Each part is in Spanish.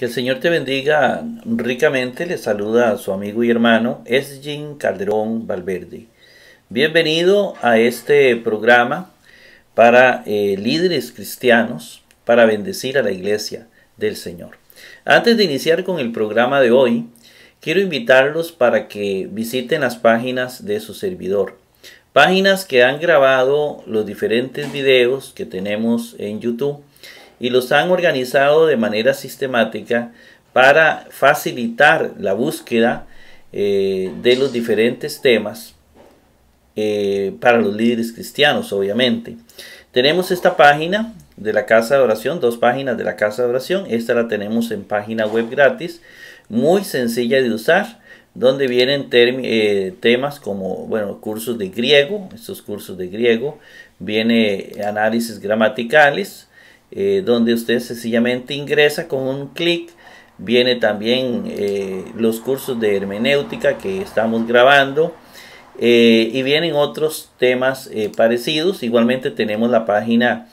Que el Señor te bendiga ricamente. Le saluda a su amigo y hermano Esgin Calderón Valverde. Bienvenido a este programa para eh, líderes cristianos para bendecir a la iglesia del Señor. Antes de iniciar con el programa de hoy, quiero invitarlos para que visiten las páginas de su servidor. Páginas que han grabado los diferentes videos que tenemos en YouTube y los han organizado de manera sistemática para facilitar la búsqueda eh, de los diferentes temas eh, para los líderes cristianos, obviamente. Tenemos esta página de la Casa de Oración, dos páginas de la Casa de Oración. Esta la tenemos en página web gratis, muy sencilla de usar, donde vienen eh, temas como, bueno, cursos de griego, estos cursos de griego, viene análisis gramaticales, eh, donde usted sencillamente ingresa con un clic. Viene también eh, los cursos de hermenéutica que estamos grabando. Eh, y vienen otros temas parecidos. Igualmente tenemos la página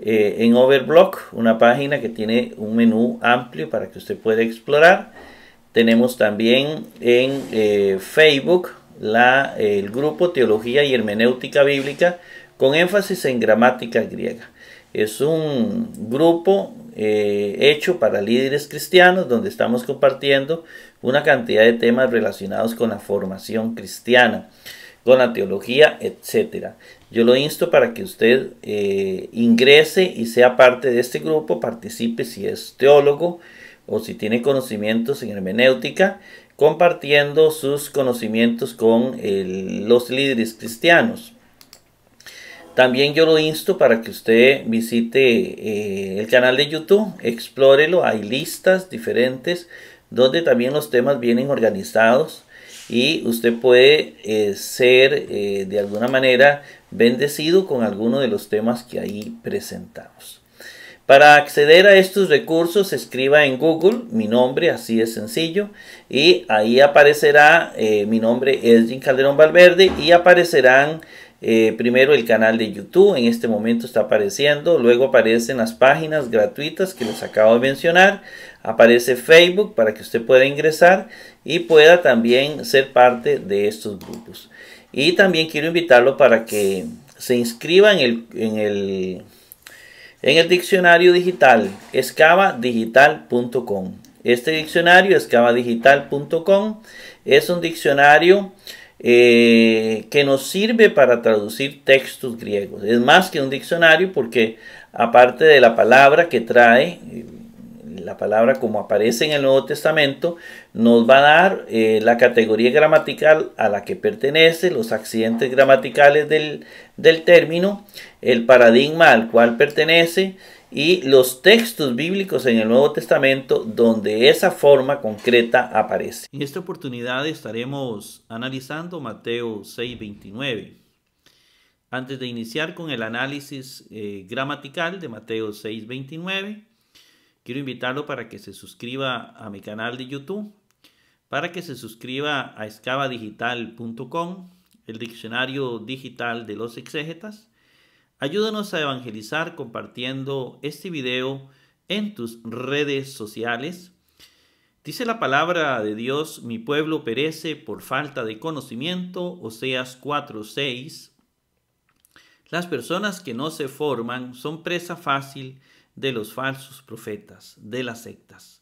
en Overblock, una página que tiene un menú amplio para que usted pueda explorar. Tenemos también en Facebook la, el grupo Teología y Hermenéutica Bíblica con énfasis en gramática griega. Es un grupo eh, hecho para líderes cristianos donde estamos compartiendo una cantidad de temas relacionados con la formación cristiana, con la teología, etc. Yo lo insto para que usted eh, ingrese y sea parte de este grupo, participe si es teólogo o si tiene conocimientos en hermenéutica, compartiendo sus conocimientos con los líderes cristianos. También yo lo insto para que usted visite eh, el canal de YouTube, explórelo, hay listas diferentes donde también los temas vienen organizados y usted puede eh, ser eh, de alguna manera bendecido con alguno de los temas que ahí presentamos. Para acceder a estos recursos escriba en Google mi nombre, así es sencillo, y ahí aparecerá, mi nombre es Jim Calderón Valverde y aparecerán eh, primero el canal de YouTube, en este momento está apareciendo, luego aparecen las páginas gratuitas que les acabo de mencionar, aparece Facebook para que usted pueda ingresar y pueda también ser parte de estos grupos. Y también quiero invitarlo para que se inscriba en el, en el, en el diccionario digital, escavadigital.com. Este diccionario, escavadigital.com, es un diccionario eh, que nos sirve para traducir textos griegos. Es más que un diccionario porque aparte de la palabra que trae, eh, la palabra como aparece en el Nuevo Testamento, nos va a dar eh, la categoría gramatical a la que pertenece, los accidentes gramaticales del, del término, el paradigma al cual pertenece, y los textos bíblicos en el Nuevo Testamento donde esa forma concreta aparece. En esta oportunidad estaremos analizando Mateo 6:29. Antes de iniciar con el análisis eh, gramatical de Mateo 6:29, quiero invitarlo para que se suscriba a mi canal de YouTube, para que se suscriba a escavadigital.com, el diccionario digital de los exégetas Ayúdanos a evangelizar compartiendo este video en tus redes sociales. Dice la palabra de Dios, mi pueblo perece por falta de conocimiento, Oseas 4:6. Las personas que no se forman son presa fácil de los falsos profetas, de las sectas.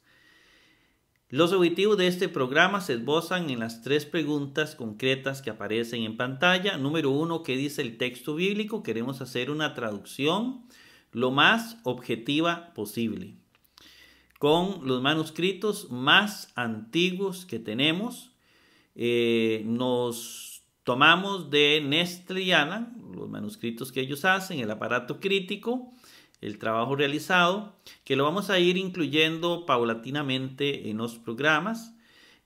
Los objetivos de este programa se esbozan en las tres preguntas concretas que aparecen en pantalla. Número uno, ¿qué dice el texto bíblico? Queremos hacer una traducción lo más objetiva posible con los manuscritos más antiguos que tenemos. Eh, nos tomamos de Nestle Yana, los manuscritos que ellos hacen, el aparato crítico, el trabajo realizado, que lo vamos a ir incluyendo paulatinamente en los programas.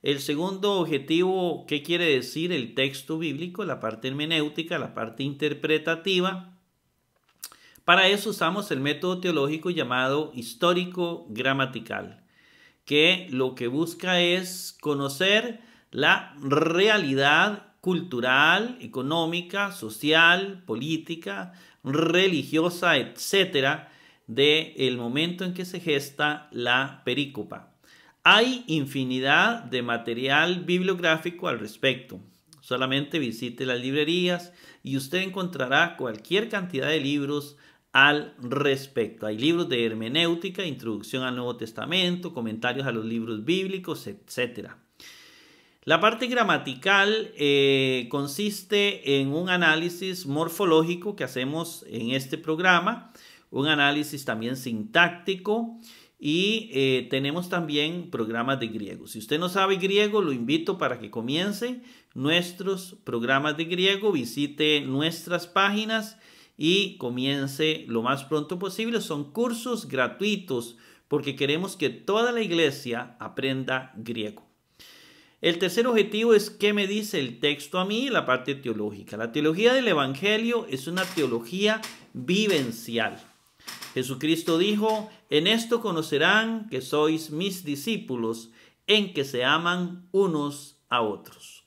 El segundo objetivo, ¿qué quiere decir el texto bíblico? La parte hermenéutica, la parte interpretativa. Para eso usamos el método teológico llamado histórico-gramatical, que lo que busca es conocer la realidad cultural, económica, social, política, religiosa, etcétera, del el momento en que se gesta la perícopa. Hay infinidad de material bibliográfico al respecto. Solamente visite las librerías y usted encontrará cualquier cantidad de libros al respecto. Hay libros de hermenéutica, introducción al Nuevo Testamento, comentarios a los libros bíblicos, etcétera. La parte gramatical eh, consiste en un análisis morfológico que hacemos en este programa, un análisis también sintáctico y eh, tenemos también programas de griego. Si usted no sabe griego, lo invito para que comience nuestros programas de griego, visite nuestras páginas y comience lo más pronto posible. Son cursos gratuitos porque queremos que toda la iglesia aprenda griego. El tercer objetivo es qué me dice el texto a mí, la parte teológica. La teología del Evangelio es una teología vivencial. Jesucristo dijo, en esto conocerán que sois mis discípulos, en que se aman unos a otros.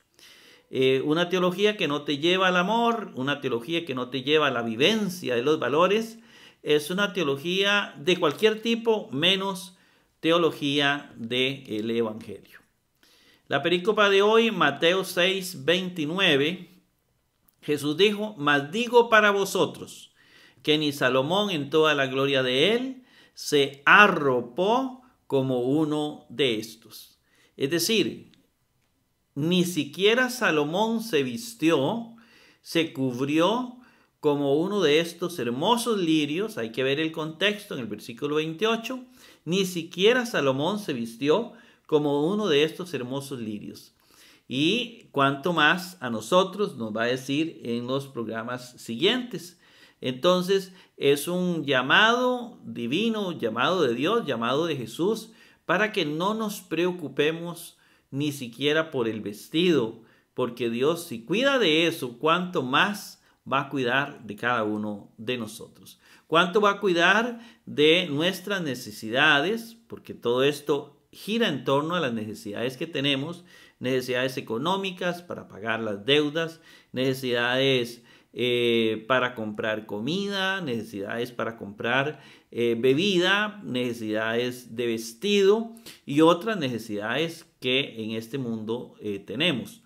Eh, una teología que no te lleva al amor, una teología que no te lleva a la vivencia de los valores, es una teología de cualquier tipo menos teología del Evangelio. La pericopa de hoy, Mateo 6, 29, Jesús dijo, mas digo para vosotros que ni Salomón en toda la gloria de él se arropó como uno de estos. Es decir, ni siquiera Salomón se vistió, se cubrió como uno de estos hermosos lirios, hay que ver el contexto en el versículo 28, ni siquiera Salomón se vistió como uno de estos hermosos lirios. Y cuanto más a nosotros nos va a decir en los programas siguientes. Entonces es un llamado divino, llamado de Dios, llamado de Jesús, para que no nos preocupemos ni siquiera por el vestido, porque Dios si cuida de eso, cuanto más va a cuidar de cada uno de nosotros. Cuánto va a cuidar de nuestras necesidades, porque todo esto gira en torno a las necesidades que tenemos, necesidades económicas para pagar las deudas, necesidades eh, para comprar comida, necesidades para comprar eh, bebida, necesidades de vestido y otras necesidades que en este mundo eh, tenemos.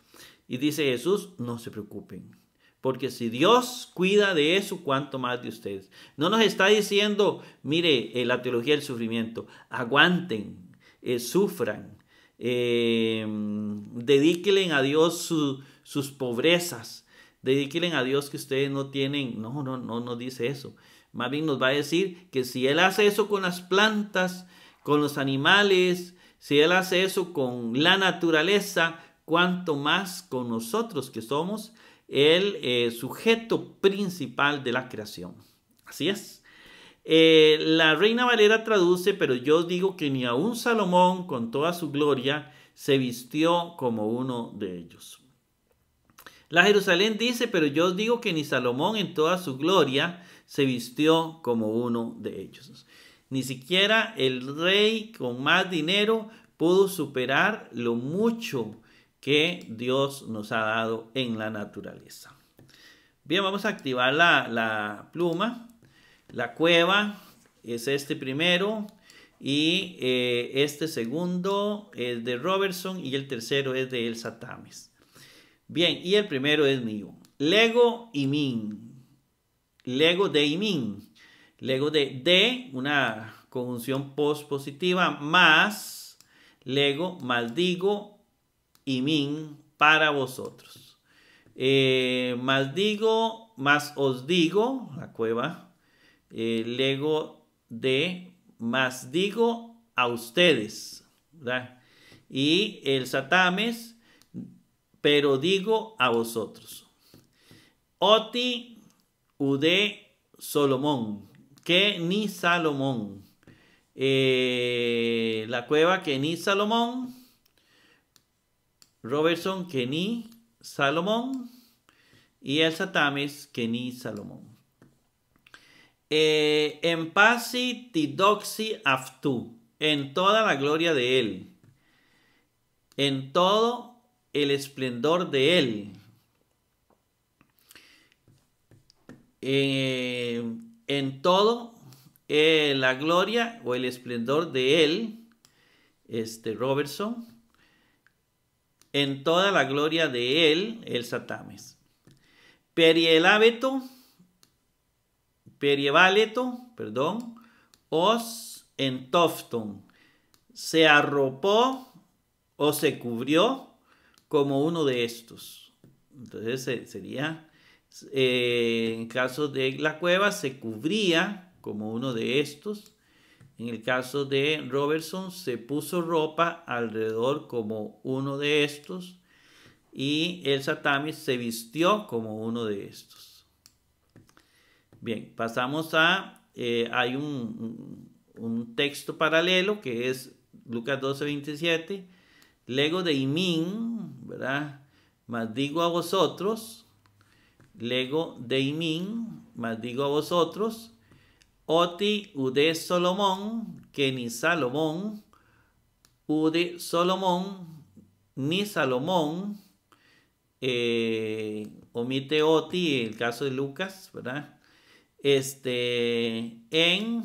Y dice Jesús, no se preocupen, porque si Dios cuida de eso, cuánto más de ustedes. No nos está diciendo, mire, la teología del sufrimiento, aguanten, eh, sufran. Eh, dedíquenle a Dios sus pobrezas. Dedíquenle a Dios que ustedes no tienen. No, no, no nos dice eso. Más bien nos va a decir que si Él hace eso con las plantas, con los animales, si Él hace eso con la naturaleza, cuanto más con nosotros que somos el sujeto principal de la creación. Así es. Eh, la Reina Valera traduce, pero yo os digo que ni un Salomón, con toda su gloria, se vistió como uno de ellos. La Jerusalén dice, pero yo os digo que ni Salomón en toda su gloria se vistió como uno de ellos. Ni siquiera el rey con más dinero pudo superar lo mucho que Dios nos ha dado en la naturaleza. Bien, vamos a activar la pluma. La cueva es este primero y eh, este segundo es de Robertson y el tercero es de Elsa tamis Bien, y el primero es mío. Lego y Min. Lego de y min. Lego de, de una conjunción pospositiva más Lego maldigo y Min para vosotros. Eh, maldigo más os digo, la cueva el lego de más digo a ustedes, Y el satames, pero digo a vosotros. Oti ude Solomón, que ni Salomón. Eh, la cueva que ni Salomón. Robertson que ni Salomón. Y el satames que ni Salomón. Eh, en pasi tidoxi aftu, en toda la gloria de Él, en todo el esplendor de Él. Eh, en todo eh, la gloria o el esplendor de Él, este Robertson, en toda la gloria de Él, el Satames. el abeto Perievaleto, perdón, os en Se arropó o se cubrió como uno de estos. Entonces sería, en eh, en caso de la cueva, se cubría como uno de estos. En el caso de Robertson, se puso ropa alrededor como uno de estos. Y el Satami se vistió como uno de estos. Bien, pasamos a, eh, hay un, texto paralelo que es Lucas 12, 27, lego de Imín, ¿verdad? más digo a vosotros, lego de Imín, más digo a vosotros, oti ude Solomón, que ni Salomón, ude Solomón, ni Salomón, eh, omite oti el caso de Lucas, ¿verdad? este, en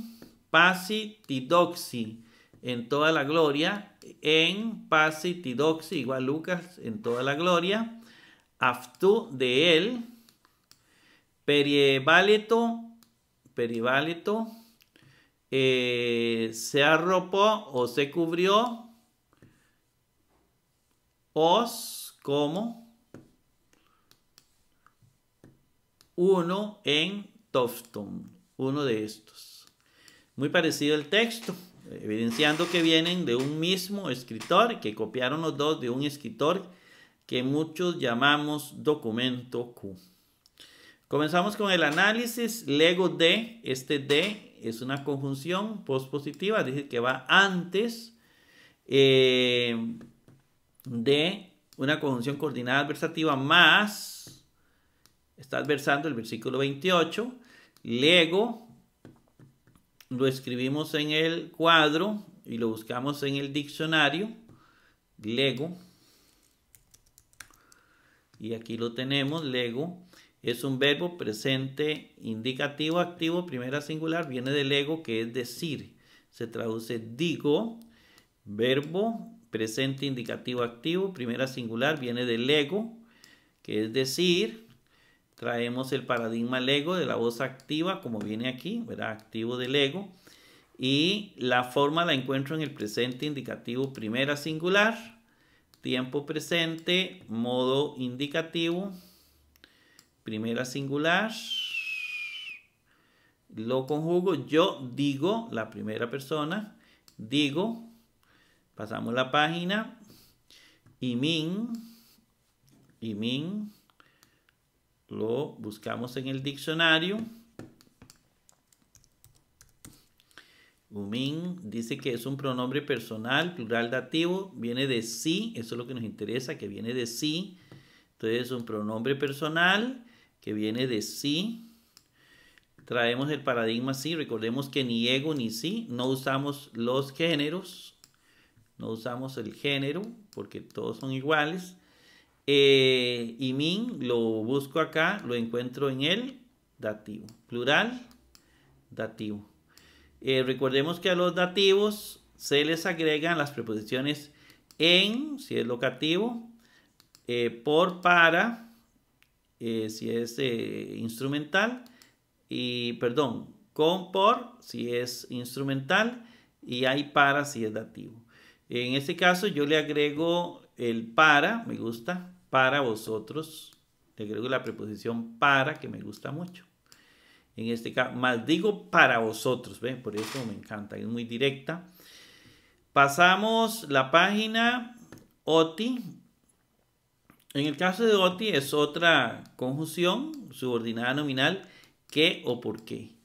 Pasi Tidoxi, en toda la gloria, en Pasi Tidoxi, igual Lucas, en toda la gloria, Aftu de él, perivaleto perivalito eh, se arropó o se cubrió, os como uno en Tofton, uno de estos. Muy parecido el texto, evidenciando que vienen de un mismo escritor, que copiaron los dos de un escritor que muchos llamamos documento Q. Comenzamos con el análisis. Lego D, este D es una conjunción pospositiva dice que va antes eh, de una conjunción coordinada adversativa más, está adversando el versículo 28, lego, lo escribimos en el cuadro y lo buscamos en el diccionario. Lego. Y aquí lo tenemos, Lego. Es un verbo presente, indicativo, activo, primera singular. Viene de lego, que es decir. Se traduce digo, verbo, presente, indicativo, activo, primera singular. Viene de lego, que es decir traemos el paradigma Lego de la voz activa, como viene aquí, ¿verdad? Activo de Lego. Y la forma la encuentro en el presente indicativo primera singular, tiempo presente, modo indicativo, primera singular. Lo conjugo, yo digo, la primera persona, digo, pasamos la página, y min, y min, lo buscamos en el diccionario. Umin dice que es un pronombre personal, plural dativo, viene de sí, eso es lo que nos interesa, que viene de sí. Entonces es un pronombre personal que viene de sí. Traemos el paradigma sí, recordemos que ni ego ni sí, no usamos los géneros, no usamos el género porque todos son iguales. Eh, y min lo busco acá, lo encuentro en el dativo. Plural, dativo. Eh, recordemos que a los dativos se les agregan las preposiciones en, si es locativo, eh, por, para, si es instrumental, y perdón, con, por, si es instrumental, y hay para si es dativo. En este caso yo le agrego el para, me gusta, para vosotros, le agrego la preposición para, que me gusta mucho. En este caso, más digo para vosotros, ¿ven? Por eso me encanta, es muy directa. Pasamos la página OTI. En el caso de OTI es otra conjunción subordinada nominal, que o por qué.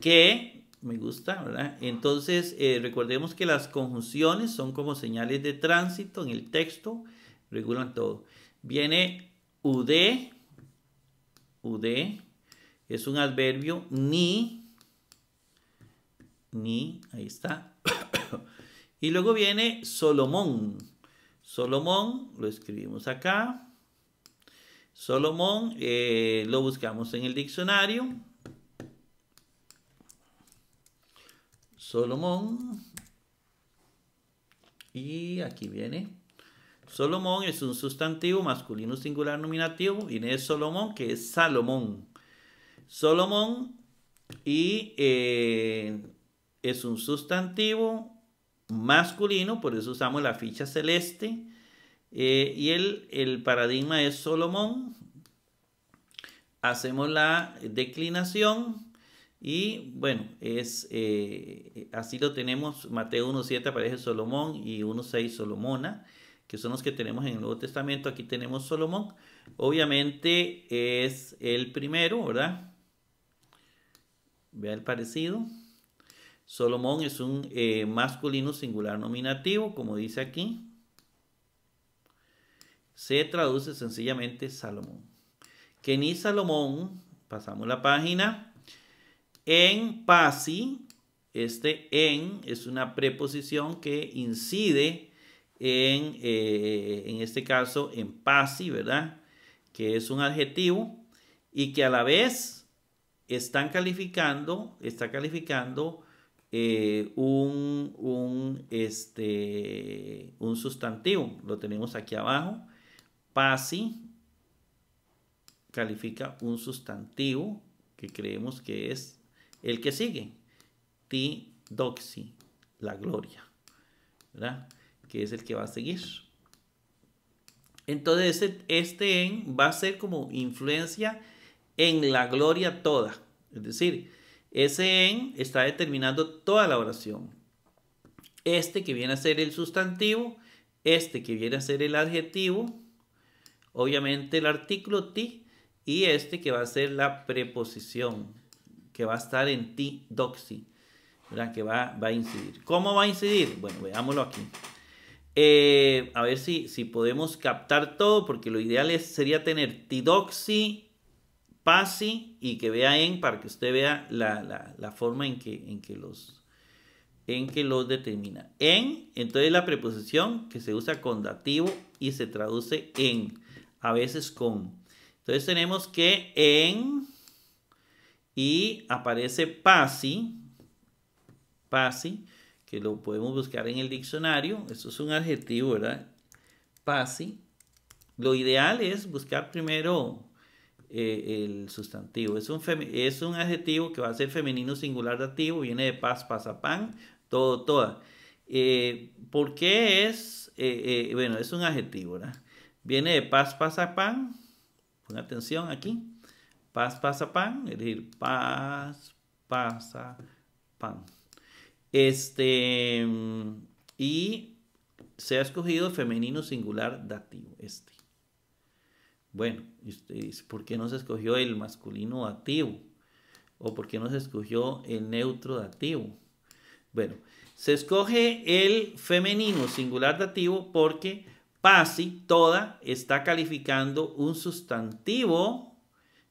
Que, me gusta, ¿verdad? Entonces, eh, recordemos que las conjunciones son como señales de tránsito en el texto, regulan todo. Viene UD, UD, es un adverbio ni, ni, ahí está. y luego viene Solomón. Solomón, lo escribimos acá. Solomón, eh, lo buscamos en el diccionario. Solomón. Y aquí viene Solomón es un sustantivo masculino singular nominativo y es Solomón, que es Salomón. Solomón y eh, es un sustantivo masculino, por eso usamos la ficha celeste. Eh, y el, el paradigma es Solomón. Hacemos la declinación. Y bueno, es eh, así lo tenemos. Mateo 1.7 aparece Solomón y 1.6 Solomona que son los que tenemos en el Nuevo Testamento. Aquí tenemos Salomón. Obviamente es el primero, ¿verdad? Vea el parecido. Solomón es un eh, masculino singular nominativo, como dice aquí. Se traduce sencillamente Salomón. Que ni Salomón, pasamos la página, en pasi, este en es una preposición que incide en. Eh, en, este caso, en pasi, ¿verdad? Que es un adjetivo y que a la vez están calificando, está calificando eh, un, un, este, un sustantivo. Lo tenemos aquí abajo. Pasi califica un sustantivo que creemos que es el que sigue. Ti doxi, la gloria. ¿Verdad? que es el que va a seguir. Entonces este, este en va a ser como influencia en la gloria toda. Es decir, ese en está determinando toda la oración. Este que viene a ser el sustantivo, este que viene a ser el adjetivo, obviamente el artículo ti y este que va a ser la preposición, que va a estar en ti doxi, ¿verdad? que va a incidir. ¿Cómo va a incidir? Bueno, veámoslo aquí. Eh, a ver si, si podemos captar todo, porque lo ideal es, sería tener Tidoxi, Pasi y que vea en, para que usted vea la, forma en que, en que los en que los determina. En, entonces la preposición que se usa con dativo y se traduce en, a veces con. Entonces tenemos que en y aparece pasi, pasi, que lo podemos buscar en el diccionario. Esto es un adjetivo, ¿verdad? Pasi. Lo ideal es buscar primero eh, el sustantivo. Es un, es un adjetivo que va a ser femenino singular dativo, viene de paz, pan, todo, toda. Eh, ¿Por qué es? Eh, eh, bueno, es un adjetivo, ¿verdad? Viene de paz, pan Pon atención aquí. Paz, pan es decir, paz, pasa, pan. Este, y se ha escogido femenino singular dativo, este. Bueno, ¿por qué no se escogió el masculino dativo? ¿O por qué no se escogió el neutro dativo? Bueno, se escoge el femenino singular dativo porque PASI, toda, está calificando un sustantivo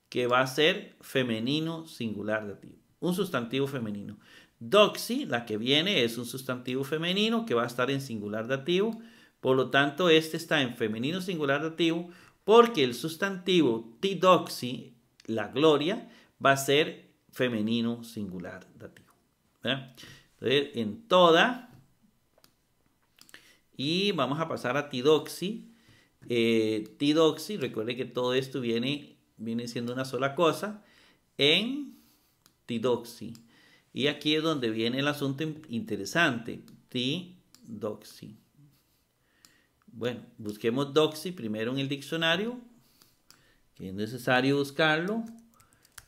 que va a ser femenino singular dativo un sustantivo femenino. Doxy, la que viene, es un sustantivo femenino que va a estar en singular dativo. Por lo tanto, este está en femenino singular dativo porque el sustantivo tidoxy, la gloria, va a ser femenino singular dativo. Entonces, en toda, y vamos a pasar a tidoxy. Eh, tidoxi, recuerde que todo esto viene, viene siendo una sola cosa. En tidoxi. Y aquí es donde viene el asunto interesante, tidoxi. Bueno, busquemos doxi primero en el diccionario, es necesario buscarlo.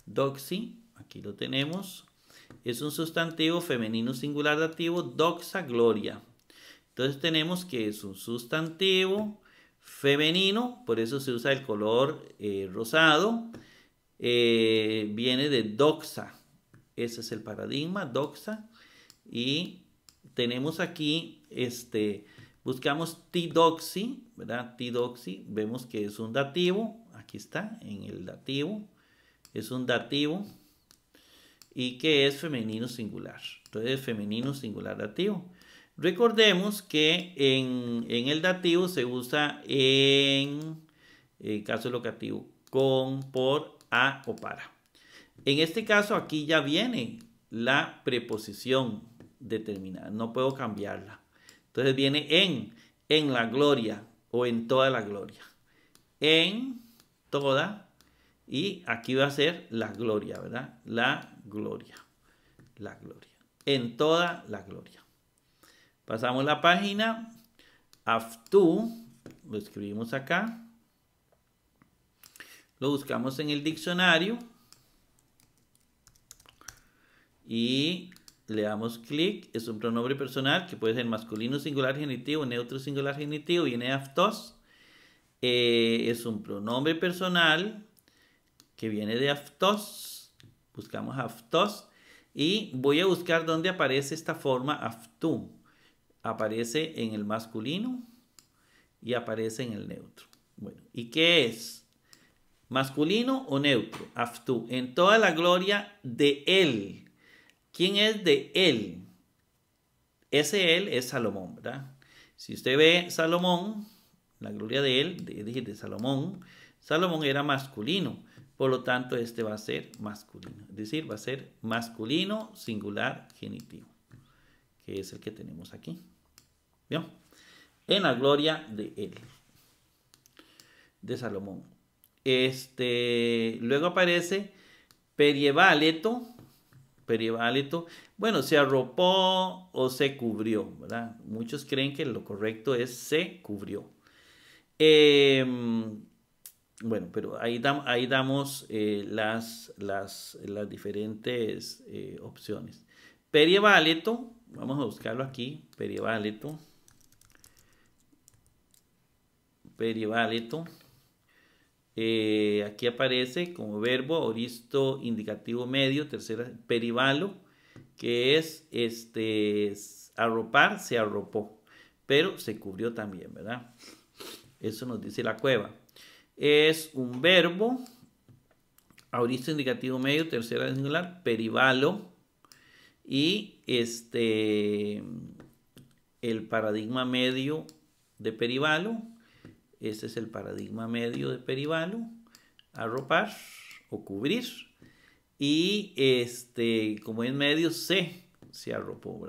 Doxi, aquí lo tenemos. Es un sustantivo femenino singular dativo, doxa gloria. Entonces tenemos que es un sustantivo femenino, por eso se usa el color eh, rosado. Eh, viene de doxa, ese es el paradigma, doxa. Y tenemos aquí, este, buscamos t-doxy, ¿verdad? T-doxy, vemos que es un dativo. Aquí está, en el dativo. Es un dativo. Y que es femenino singular. Entonces, femenino singular dativo. Recordemos que en, el dativo se usa en, el caso locativo con, por, a o para. En este caso aquí ya viene la preposición determinada, no puedo cambiarla. Entonces viene en, en la gloria o en toda la gloria. En toda y aquí va a ser la gloria, ¿verdad? La gloria, la gloria. En toda la gloria. Pasamos la página. Aftu, lo escribimos acá. Lo buscamos en el diccionario y le damos clic, es un pronombre personal que puede ser masculino singular genitivo, neutro singular genitivo, viene aftos, eh, es un pronombre personal que viene de aftos, buscamos aftos y voy a buscar dónde aparece esta forma aftu, aparece en el masculino y aparece en el neutro. Bueno, ¿y qué es? ¿Masculino o neutro? Aftu, en toda la gloria de él ¿Quién es de él? Ese él es Salomón, ¿verdad? Si usted ve Salomón, la gloria de él, de Salomón, Salomón era masculino, por lo tanto este va a ser masculino, es decir, va a ser masculino singular genitivo, que es el que tenemos aquí. ¿Bien? En la gloria de él, de Salomón. Este, luego aparece Perievaleto, Perivaleto, bueno, se arropó o se cubrió, ¿verdad? Muchos creen que lo correcto es se cubrió. Em, bueno, pero ahí, damos eh, las, diferentes eh, opciones. Perivaleto, vamos a buscarlo aquí, perivaleto. Perivaleto. Eh, aquí aparece como verbo oristo indicativo medio, tercera, perivalo, que es este, arropar, se arropó, pero se cubrió también, ¿verdad? Eso nos dice la cueva. Es un verbo, auristo indicativo medio, tercera singular, perivalo, y este, el paradigma medio de perivalo, este es el paradigma medio de Peribalo, arropar o cubrir. Y este, como es medio, se, se arropó,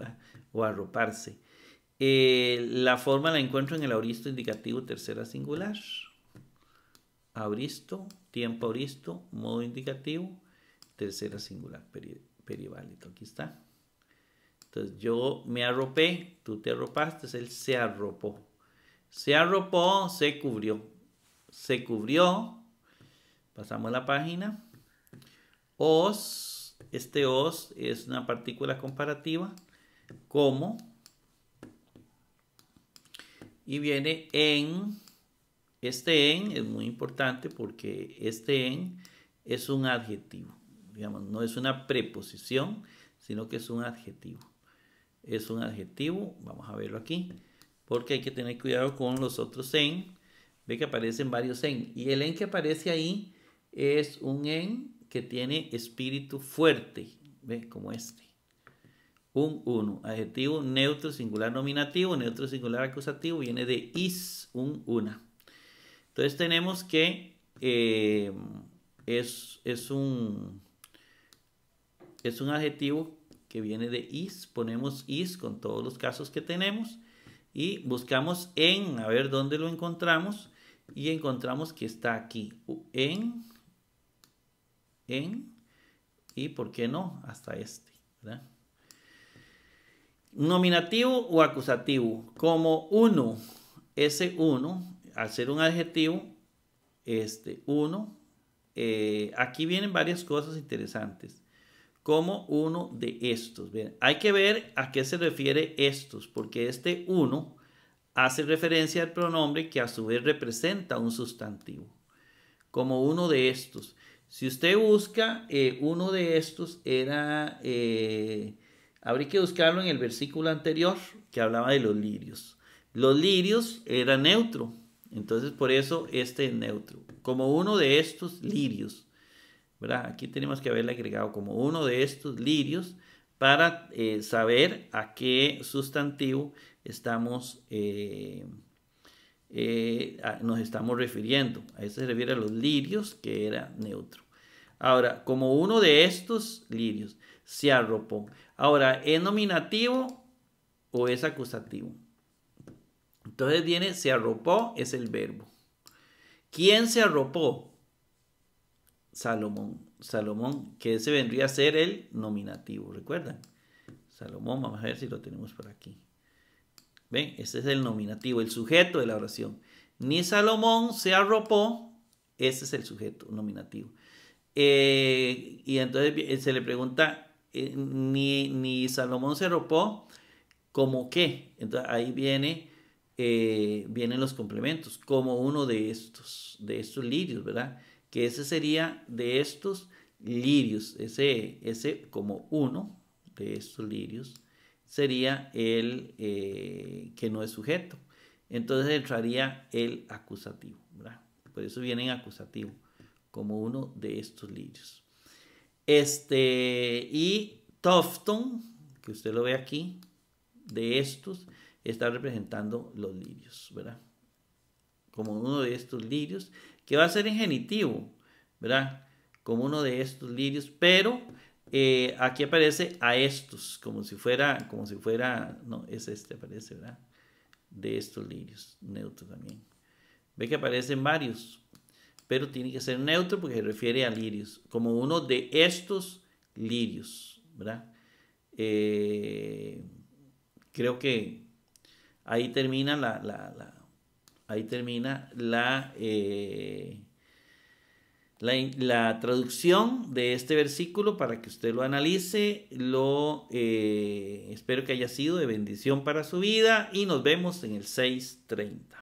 O arroparse. Eh, la forma la encuentro en el auristo indicativo tercera singular. Auristo, tiempo auristo, modo indicativo, tercera singular, perivalito. Aquí está. Entonces yo me arropé, tú te arropaste, él se arropó. Se arropó, se cubrió. Se cubrió. Pasamos la página. Os, este os es una partícula comparativa. Como. Y viene en. Este en es muy importante porque este en es un adjetivo. Digamos, no es una preposición, sino que es un adjetivo. Es un adjetivo, vamos a verlo aquí porque hay que tener cuidado con los otros en. Ve que aparecen varios en. Y el en que aparece ahí es un en que tiene espíritu fuerte. Ve como este. Un uno, Adjetivo neutro, singular, nominativo. Neutro, singular, acusativo. Viene de is, un una. Entonces tenemos que eh, es, un, es un adjetivo que viene de is. Ponemos is con todos los casos que tenemos y buscamos en, a ver dónde lo encontramos, y encontramos que está aquí, en, en, y por qué no, hasta este, Nominativo o acusativo, como uno, ese uno, al ser un adjetivo, este uno, eh, aquí vienen varias cosas interesantes como uno de estos. hay que ver a qué se refiere estos, porque este uno hace referencia al pronombre que a su vez representa un sustantivo, como uno de estos. Si usted busca eh, uno de estos, era, eh, habría que buscarlo en el versículo anterior que hablaba de los lirios. Los lirios era neutro, entonces por eso este es neutro, como uno de estos lirios. Aquí tenemos que haberle agregado como uno de estos lirios para eh, saber a qué sustantivo estamos, eh, eh, nos estamos refiriendo. A eso se refiere a los lirios, que era neutro. Ahora, como uno de estos lirios se arropó. Ahora, ¿es nominativo o es acusativo? Entonces viene se arropó, es el verbo. ¿Quién se arropó? Salomón. Salomón, que ese vendría a ser el nominativo, ¿recuerdan? Salomón, vamos a ver si lo tenemos por aquí. ¿Ven? Este es el nominativo, el sujeto de la oración. Ni Salomón se arropó, ese es el sujeto nominativo. Eh, y entonces eh, se le pregunta, eh, ni, ni, Salomón se arropó, ¿como qué? Entonces ahí viene, vienen los complementos, como uno de estos, de estos lirios, ¿verdad? que ese sería de estos lirios, ese, ese como uno de estos lirios sería el eh, que no es sujeto. Entonces entraría el acusativo, ¿verdad? Por eso viene en acusativo, como uno de estos lirios. Este, y Tofton, que usted lo ve aquí, de estos, está representando los lirios, ¿verdad? como uno de estos lirios, que va a ser en genitivo, ¿verdad? Como uno de estos lirios, pero eh, aquí aparece a estos, como si fuera, como si fuera, no, es este aparece, ¿verdad? De estos lirios, neutro también. Ve que aparecen varios, pero tiene que ser neutro porque se refiere a lirios, como uno de estos lirios, ¿verdad? Eh, creo que ahí termina la, la ahí termina la, eh, la, traducción de este versículo para que usted lo analice. Lo eh, espero que haya sido de bendición para su vida y nos vemos en el 630.